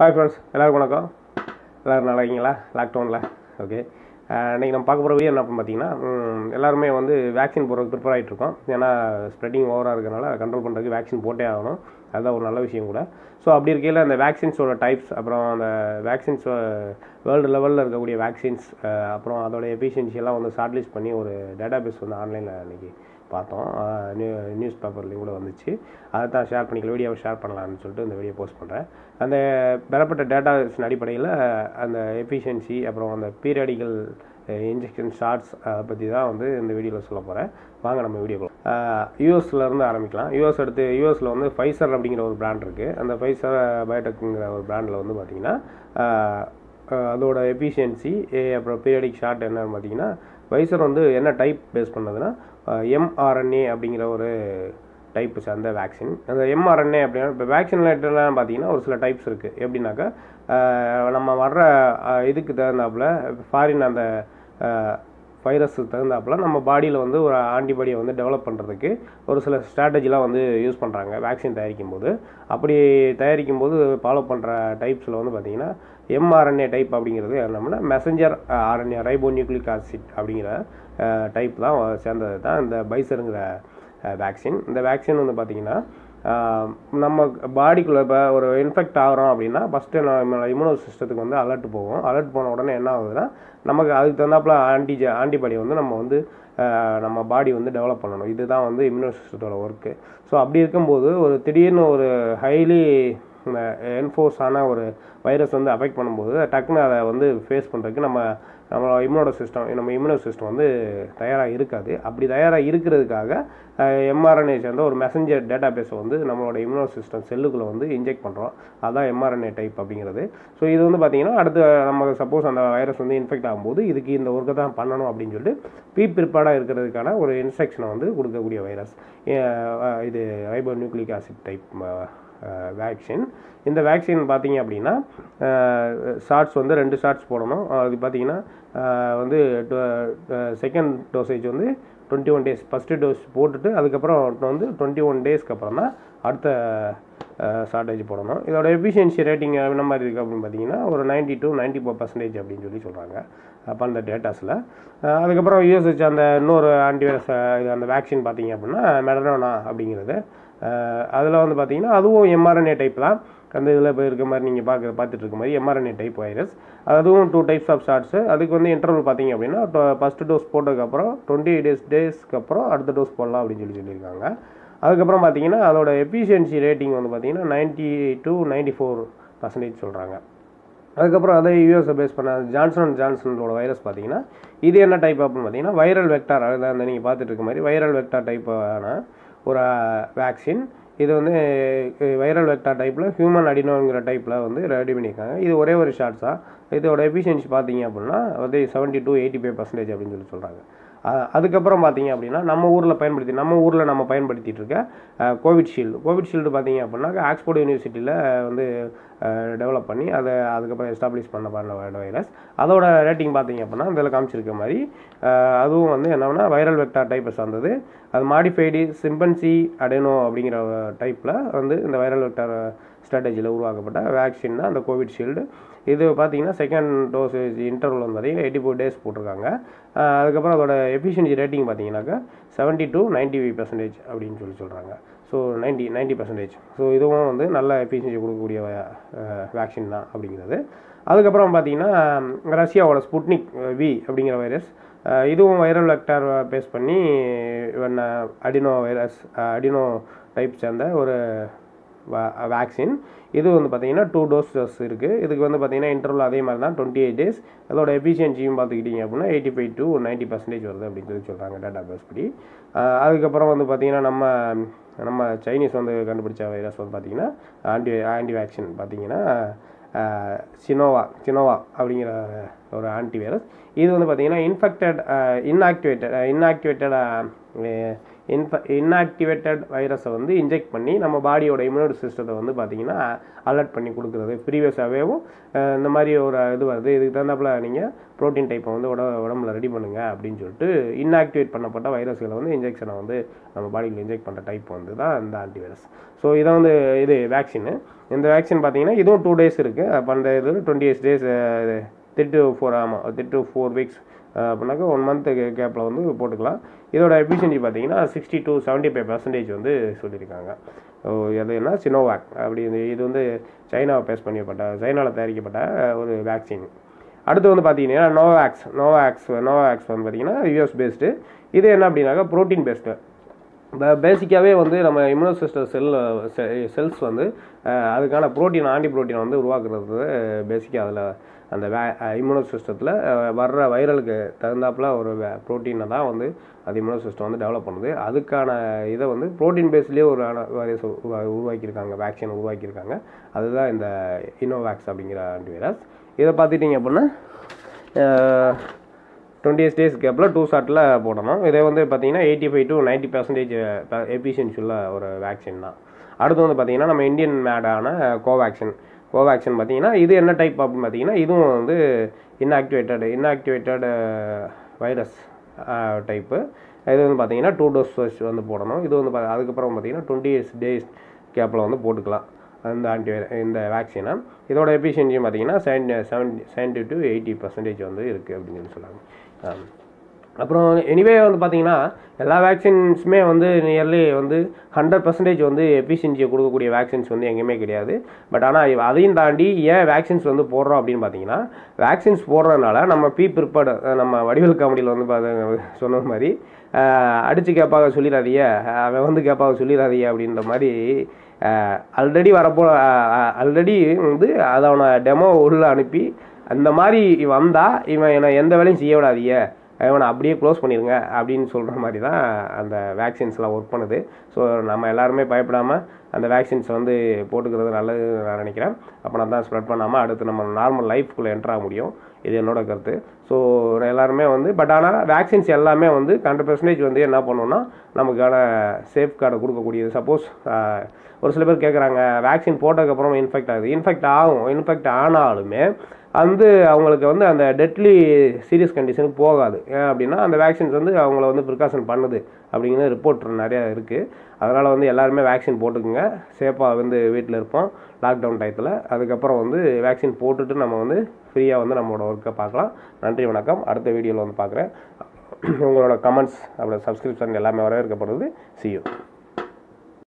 hi friends எல்லோரும் வணக்கம் எல்லோரும் நல்லா இருக்கீங்களா லாக்டவுனில் ஓகே இன்றைக்கி நம்ம பார்க்க போகிற வீடியோ என்ன பார்த்தீங்கன்னா எல்லாருமே வந்து வேக்சின் போடுறதுக்கு ப்ரிப்பேர் ஆகிட்டு இருக்கோம் ஏன்னா ஸ்ப்ரெட்டிங் ஓவராக இருக்கிறனால கண்ட்ரோல் பண்ணுறதுக்கு வேக்சின் போட்டே ஆகணும் அதுதான் ஒரு நல்ல விஷயம் கூட ஸோ அப்படி இருக்கையில் அந்த வேக்சின்ஸோட டைப்ஸ் அப்புறம் அந்த வேக்சின்ஸ் வேர்ல்டு லெவலில் இருக்கக்கூடிய வேக்சின்ஸ் அப்புறம் அதோடைய எஃபிஷியன்சியெல்லாம் வந்து ஷார்ட்லிஸ்ட் பண்ணி ஒரு டேட்டா பேஸ் வந்து ஆன்லைனில் இன்றைக்கி பார்த்தோம் நியூ நியூஸ் பேப்பர்லேயும் கூட வந்துச்சு அதை தான் ஷேர் பண்ணிக்கல வீடியோவை ஷேர் பண்ணலான்னு சொல்லிட்டு இந்த வீடியோ போஸ்ட் பண்ணுறேன் அந்த பெறப்பட்ட டேட்டாஸின் அடிப்படையில் அந்த எஃபிஷியன்சி அப்புறம் அந்த பீரியடிக்கல் இன்ஜெக்ஷன் ஷார்ட்ஸ் அதை பற்றி தான் வந்து இந்த வீடியோவில் சொல்ல போகிறேன் வாங்க நம்ம வீடியோக்குள்ள யூஎஸ்லேருந்து ஆரம்பிக்கலாம் யூஎஸ் எடுத்து யூஎஸில் வந்து ஃபைசர் அப்படிங்கிற ஒரு பிராண்ட் இருக்குது அந்த ஃபைசர் பயோடெக்குங்கிற ஒரு பிராண்டில் வந்து பார்த்திங்கன்னா அதோட எஃபிஷியன்சி அப்புறம் பீரியடிக் ஷார்ட் என்னன்னு பார்த்தீங்கன்னா வைசர் வந்து என்ன டைப் பேஸ் பண்ணதுன்னா எம்ஆர்என்ஏ அப்படிங்கிற ஒரு டைப் சார்ந்த வேக்சின் அந்த எம்ஆர்என்ஏ அப்படின்னா இப்போ வேக்சின் ரிலேட்டட்லாம் பார்த்தீங்கன்னா ஒரு சில டைப்ஸ் இருக்குது எப்படின்னாக்கா நம்ம வர்ற இதுக்கு தகுந்தாப்புல ஃபாரின் அந்த வைரஸுக்கு தகுந்தாப்பில் நம்ம பாடியில் வந்து ஒரு ஆன்டிபாடியை வந்து டெவலப் பண்ணுறதுக்கு ஒரு சில ஸ்ட்ராட்டஜிலாம் வந்து யூஸ் பண்ணுறாங்க வேக்சின் தயாரிக்கும் போது அப்படி தயாரிக்கும் போது ஃபாலோ பண்ணுற டைப்ஸில் வந்து பார்த்திங்கன்னா எம்ஆர்என்ஏ டைப் அப்படிங்கிறது என்னம்னா messenger RNA ribonucleic acid அப்படிங்கிற டைப் தான் சேர்ந்தது தான் இந்த பைசருங்கிற வேக்சின் இந்த வேக்சின் வந்து பார்த்திங்கன்னா நம்ம பாடிக்குள்ளே இப்போ ஒரு இன்ஃபெக்ட் ஆகிறோம் அப்படின்னா ஃபஸ்ட்டு நம்ம இம்யூனோ சிஸ்டத்துக்கு வந்து அலர்ட் போவோம் அலர்ட் போன உடனே என்ன ஆகுதுன்னா நமக்கு அதுக்கு தகுந்தாப்பில் ஆன்டிஜ ஆன்டிபாடி வந்து நம்ம வந்து நம்ம பாடி வந்து டெவலப் பண்ணணும் இதுதான் வந்து இம்யூனோ சிஸ்டத்தோட ஒர்க்கு ஸோ அப்படி இருக்கும்போது ஒரு திடீர்னு ஒரு ஹைலி என்ஃபோர்ஸான ஒரு வைரஸ் வந்து அஃபெக்ட் பண்ணும்போது டக்குன்னு அதை வந்து ஃபேஸ் பண்ணுறதுக்கு நம்ம நம்மளோட இம்யூனோட சிஸ்டம் நம்ம இம்யூனோ சிஸ்டம் வந்து தயாராக இருக்காது அப்படி தயாராக இருக்கிறதுக்காக எம்ஆர்என்ஏ சேர்ந்த ஒரு மெசஞ்சர் டேட்டா பேஸை வந்து நம்மளோட இம்யூனோ சிஸ்டம் செல்லுக்குள்ளே வந்து இன்ஜெக்ட் பண்ணுறோம் அதுதான் எம்ஆர்என்ஏ டைப் அப்படிங்கிறது ஸோ இது வந்து பார்த்திங்கன்னா அடுத்து நம்ம சப்போஸ் அந்த வைரஸ் வந்து இன்ஃபெக்ட் ஆகும்போது இதுக்கு இந்த ஒர்க்கை தான் பண்ணணும் அப்படின்னு சொல்லிட்டு பீ பிற்பாடாக இருக்கிறதுக்கான ஒரு இன்ஸ்ட்ரக்ஷனை வந்து கொடுக்கக்கூடிய வைரஸ் இது ribonucleic acid type vaccine இந்த வேக்சின் பார்த்தீங்க அப்படின்னா ஷார்ட்ஸ் வந்து ரெண்டு ஷார்ட்ஸ் போடணும் அது பார்த்தீங்கன்னா வந்து செகண்ட் டோசேஜ் வந்து twenty one days first dose போட்டுட்டு அதுக்கப்புறம் வந்து டுவெண்ட்டி ஒன் டேஸ்க்கு அப்புறம் தான் அடுத்த ஷார்டேஜ் போடணும் இதோட எஃபிஷியன்சி ரேட்டிங் என்ன மாதிரி இருக்குது அப்படின்னு பார்த்தீங்கன்னா ஒரு ninety two ninety four percentage அப்படின்னு சொல்லி சொல்கிறாங்க அப்போ அந்த டேட்டாஸில் அதுக்கப்புறம் வச்சு அந்த இன்னொரு ஆன்டிவைரஸ் இது அந்த வேக்சின் பார்த்தீங்க அப்படின்னா மெடனோனா அப்படிங்கிறது அதில் வந்து பார்த்தீங்கன்னா அதுவும் எம்ஆர்என்ஏ டைப் தான் அந்த இதில் இப்போ இருக்க மாதிரி நீங்கள் பார்க்க பார்த்துட்டு இருக்க மாதிரி எம்ஆர்என்ஏ டைப் வைரஸ் அதுவும் டூ டைப்ஸ் ஆஃப் ஷார்ட்ஸு அதுக்கு வந்து இன்டர்வல் பார்த்தீங்க அப்படின்னா ஃபஸ்ட்டு டோஸ் போட்டதுக்கப்புறம் டுவெண்ட்டி டேஸ் டேஸ்க்கு அப்புறம் அடுத்த டோஸ் போடலாம் அப்படின்னு சொல்லி சொல்லியிருக்காங்க அதுக்கப்புறம் பார்த்தீங்கன்னா அதோட எஃபிஷியன்சி ரேட்டிங் வந்து பார்த்திங்கன்னா ninety two ninety four percentage சொல்கிறாங்க அதுக்கப்புறம் அதே யூஎஸ்ஸை பேஸ் பண்ண ஜான்சன் அண்ட் ஜான்சனோட வைரஸ் பார்த்தீங்கன்னா இது என்ன டைப் ஆப்னு பார்த்தீங்கன்னா வைரல் வெக்டார் அதாவது நீங்கள் பார்த்துட்டு இருக்க மாதிரி வைரல் வெக்டார் டைப்பான ஒரு வேக்சின் இது வந்து வைரல் வெக்டார் டைப்பில் ஹியூமன் அடினோங்கிற டைப்பில் வந்து ரெடி பண்ணியிருக்காங்க இது ஒரே ஒரு ஷார்ட்ஸாக இதோட எஃபிஷியன்சி பார்த்தீங்க அப்படின்னா வந்து seventy two eighty five percentage அப்படின்னு சொல்லி சொல்கிறாங்க அதுக்கப்புறம் பார்த்தீங்க அப்படின்னா நம்ம ஊரில் பயன்படுத்தி நம்ம ஊரில் நம்ம பயன்படுத்திகிட்டு இருக்க கோவிட்ஷீல்டு கோவிட்ஷீல்டு பார்த்தீங்க அப்படின்னா ஆக்ஸ்போர்ட் யூனிவர்சிட்டியில் வந்து டெவலப் பண்ணி அதை அதுக்கப்புறம் எஸ்டாப்ளிஷ் பண்ண பண்ண வைரஸ் அதோட ரேட்டிங் பார்த்தீங்க அப்படின்னா இதில் காமிச்சிருக்க மாதிரி அதுவும் வந்து என்னென்னா வைரல் வெக்டார் டைப்பை சார்ந்தது அது மாடிஃபைடு சிம்பன்சி அடேனோ அப்படிங்கிற டைப்பில் வந்து இந்த வைரல் வெக்டார் ஸ்ட்ராட்டஜியில் உருவாக்கப்பட்ட வேக்சின் தான் அந்த கோவிட்ஷீல்டு இது பார்த்தீங்கன்னா செகண்ட் டோஸ் இன்டர்வல் வந்து பார்த்திங்கன்னா எயிட்டி ஃபோர் டேஸ் போட்டிருக்காங்க அதுக்கப்புறம் அதோட எஃபிஷியன்சி ரேட்டிங் பார்த்தீங்கன்னாக்கா செவன்ட்டி டூ நைன்ட்டி பர்சன்டேஜ் அப்படின்னு சொல்லி சொல்கிறாங்க so ninety ninety percentage so இதுவும் வந்து நல்ல எஃபிஷியன்சி கொடுக்கக்கூடிய வேக்சின் தான் அப்படிங்கிறது அதுக்கப்புறம் பார்த்தீங்கன்னா ரஷ்யாவோட ஸ்புட்னிக் வி அப்படிங்கிற வைரஸ் இதுவும் வைரல் வெக்டர் பேஸ் பண்ணி அடினோ வைரஸ் அடினோ டைப் சேர்ந்த ஒரு வேக்சின் இது வந்து பார்த்திங்கன்னா டூ டோஸ் இருக்குது இதுக்கு வந்து பார்த்திங்கன்னா இன்டர்வல் அதே மாதிரி தான் டுவெண்ட்டி எயிட் டேஸ் அதோட எஃபிஷியன்சியும் பார்த்துக்கிட்டிங்க அப்படின்னா eighty five two ninety percentage வருது அப்படின்னு சொல்லி சொல்கிறாங்க டேட்டா பேஸ் படி அதுக்கப்புறம் வந்து பார்த்திங்கன்னா நம்ம நம்ம சைனீஸ் வந்து கண்டுபிடிச்ச வைரஸ் வந்து பார்த்திங்கன்னா ஆன்டி ஆன்டி வேக்சின் பார்த்திங்கன்னா சினோவா சினோவா அப்படிங்கிற ஒரு ஆன்டி வைரஸ் இது வந்து பார்த்திங்கன்னா இன்ஃபெக்டட் இன்ஆக்டிவேட்டட் இன்ஆக்டிவேட்டட் இன்ஃப இன்ஆக்டிவேட்டட் வைரஸை வந்து இன்ஜெக்ட் பண்ணி நம்ம பாடியோட இம்யூனோட சிஸ்டத்தை வந்து பார்த்தீங்கன்னா அலர்ட் பண்ணி கொடுக்குறது ப்ரீவியஸாகவேவும் இந்த மாதிரி ஒரு இது வருது இதுக்கு தகுந்தாப்பில் நீங்கள் ப்ரோட்டீன் டைப்பை வந்து உட உடம்புல ரெடி பண்ணுங்கள் அப்படின்னு சொல்லிட்டு இன்ஆக்டிவேட் பண்ணப்பட்ட வைரஸ்களை வந்து இன்ஜெக்ஷனை வந்து நம்ம பாடியில் இன்ஜெக்ட் பண்ணுற டைப் வந்து தான் இந்த ஆன்டிவைரஸ் ஸோ இதை வந்து இது வேக்சின் இந்த வேக்சின் பார்த்தீங்கன்னா இதுவும் டூ டேஸ் இருக்குது அப்போ இது twenty eight days three to four ஆமாம் திட்டு ஃபோர் வீக்ஸ் அப்படின்னாக்கா ஒன் மந்த்து கேப்பில் வந்து போட்டுக்கலாம் இதோட எஃபிஷியன்சி பார்த்தீங்கன்னா sixty two seventy five percentage வந்து சொல்லியிருக்காங்க எதுனா சினோவாக் அப்படி இது வந்து சைனாவை பேஸ் பண்ணியப்பட்ட சைனாவில் தயாரிக்கப்பட்ட ஒரு வேக்சின் அடுத்து வந்து பார்த்தீங்கன்னா நோவாக்ஸ் நோவாக்ஸ் நோவாக்ஸ் வந்து பார்த்தீங்கன்னா யூஎஸ் பேஸ்டு இது என்ன அப்படின்னாக்கா ப்ரோட்டீன் பேஸ்டு பேசிக்காகவே வந்து நம்ம இம்யூனோசிஸ்டர் செல் செல்ஸ் வந்து அதுக்கான ப்ரோட்டீன் ஆன்டி ப்ரோட்டீன் வந்து உருவாக்குறது பேசிக்காக அதில் அந்த வே இம்யூனோசிஸ்டத்தில் வர்ற வைரலுக்கு தகுந்தாப்பில் ஒரு ப்ரோட்டீனை தான் வந்து அது இம்யூனோசிஸ்டம் வந்து டெவலப் பண்ணுது அதுக்கான இதை வந்து ப்ரோட்டீன் பேஸ்லேயே ஒரு வைரஸ் உருவாக்கியிருக்காங்க வேக்சின் உருவாக்கியிருக்காங்க அதுதான் இந்த இனோவேக்ஸ் அப்படிங்கிற வைரஸ் இதை பார்த்துட்டிங்க அப்படின்னா டுவெண்ட்டி எஸ் டேஸ் கேப்பில் டூ ஷாட்டில் போடணும் இதே வந்து பார்த்திங்கன்னா eighty five to ninety percentage உள்ள ஒரு வேக்சின் தான் அடுத்து வந்து பார்த்திங்கன்னா நம்ம இந்தியன் மேடான கோவேக்சின் கோவேக்சின் பார்த்திங்கன்னா இது என்ன டைப் அப்படின்னு பார்த்திங்கன்னா இதுவும் வந்து இன்ஆக்டிவேட்டட் இன்ஆக்டிவேட்டட் வைரஸ் டைப்பு இது வந்து பார்த்திங்கன்னா டூ டோஸ் டோஸ் வந்து போடணும் இது வந்து அதுக்கப்புறம் பார்த்திங்கன்னா டுவெண்ட்டி டேஸ் கேப்பில் வந்து போட்டுக்கலாம் அந்த ஆன்டிவை இந்த வேக்சினை இதோட எஃபிஷியன்சியும் பார்த்திங்கன்னா seven seven seventy two eighty percentage வந்து இருக்குது அப்படின்னு சொல்லி சொல்லுவாங்க அப்புறம் எனிவே வந்து பார்த்தீங்கன்னா எல்லா வேக்சின்ஸுமே வந்து நியர்லி வந்து ஹண்ட்ரட் பர்சன்டேஜ் வந்து எஃபிஷியன்சியை கொடுக்கக்கூடிய வேக்சின்ஸ் வந்து எங்கேயுமே கிடையாது பட் ஆனால் அதையும் தாண்டி ஏன் வேக்சின்ஸ் வந்து போடுறோம் அப்படின்னு பார்த்தீங்கன்னா வேக்சின்ஸ் போடுறதுனால நம்ம பி ப்ரிப்பேர்டு நம்ம வடிவல் காமெடியில் வந்து பார்த்து சொன்ன மாதிரி அடித்து கேட்பாக சொல்லிடாதீங்க அவன் வந்து கேட்பாக சொல்லிடாதீங்க அப்படின்ற மாதிரி ஆல்ரெடி வரப்போ ஆல்ரெடி வந்து அவனை டெமோ உள்ளே அனுப்பி அந்த மாதிரி வந்தால் இவன் என்னை எந்த வேலையும் செய்ய விடாதீங்க இவனை அப்படியே க்ளோஸ் பண்ணிடுங்க அப்படின்னு சொல்கிற மாதிரி தான் அந்த வேக்சின்ஸ்லாம் ஒர்க் பண்ணுது ஸோ நம்ம எல்லாருமே பயப்படாமல் அந்த வேக்சின்ஸ் வந்து போட்டுக்கிறது நல்லது நான் நினைக்கிறேன் அப்போ நான் தான் ஸ்ப்ரெட் பண்ணாமல் அடுத்து நம்ம நார்மல் லைஃப்குள்ளே என்ட்ராக ஆக முடியும் இது என்னோட கருத்து ஸோ எல்லாருமே வந்து பட் ஆனால் வேக்சின்ஸ் எல்லாமே வந்து ஹண்ட்ரட் பர்சன்டேஜ் வந்து என்ன பண்ணுவோம்னா நமக்கான சேஃப் கார்டை கொடுக்கக்கூடியது சப்போஸ் ஒரு சில பேர் கேட்குறாங்க வேக்சின் போட்டதுக்கப்புறம் இன்ஃபெக்ட் ஆகுது இன்ஃபெக்ட் ஆகும் இன்ஃபெக்ட் ஆனாலுமே வந்து அவங்களுக்கு வந்து அந்த டெட்லி சீரியஸ் கண்டிஷனுக்கு போகாது ஏன் அப்படின்னா அந்த வேக்சின்ஸ் வந்து அவங்கள வந்து ப்ரிகாஷன் பண்ணுது அப்படிங்கிற ரிப்போர்ட் நிறையா இருக்குது அதனால் வந்து எல்லாருமே வேக்சின் போட்டுக்குங்க சேஃபாக வந்து வீட்டில் இருப்போம் லாக்டவுன் டயத்தில் அதுக்கப்புறம் வந்து வேக்சின் போட்டுட்டு நம்ம வந்து ஃப்ரீயாக வந்து நம்மளோட ஒர்க்கை பார்க்கலாம் நன்றி வணக்கம் அடுத்த வீடியோவில் வந்து பார்க்குறேன் உங்களோட கமெண்ட்ஸ் அப்புறம் சப்ஸ்கிரிப்ஷன் எல்லாமே வரவேற்கப்படுது சியூ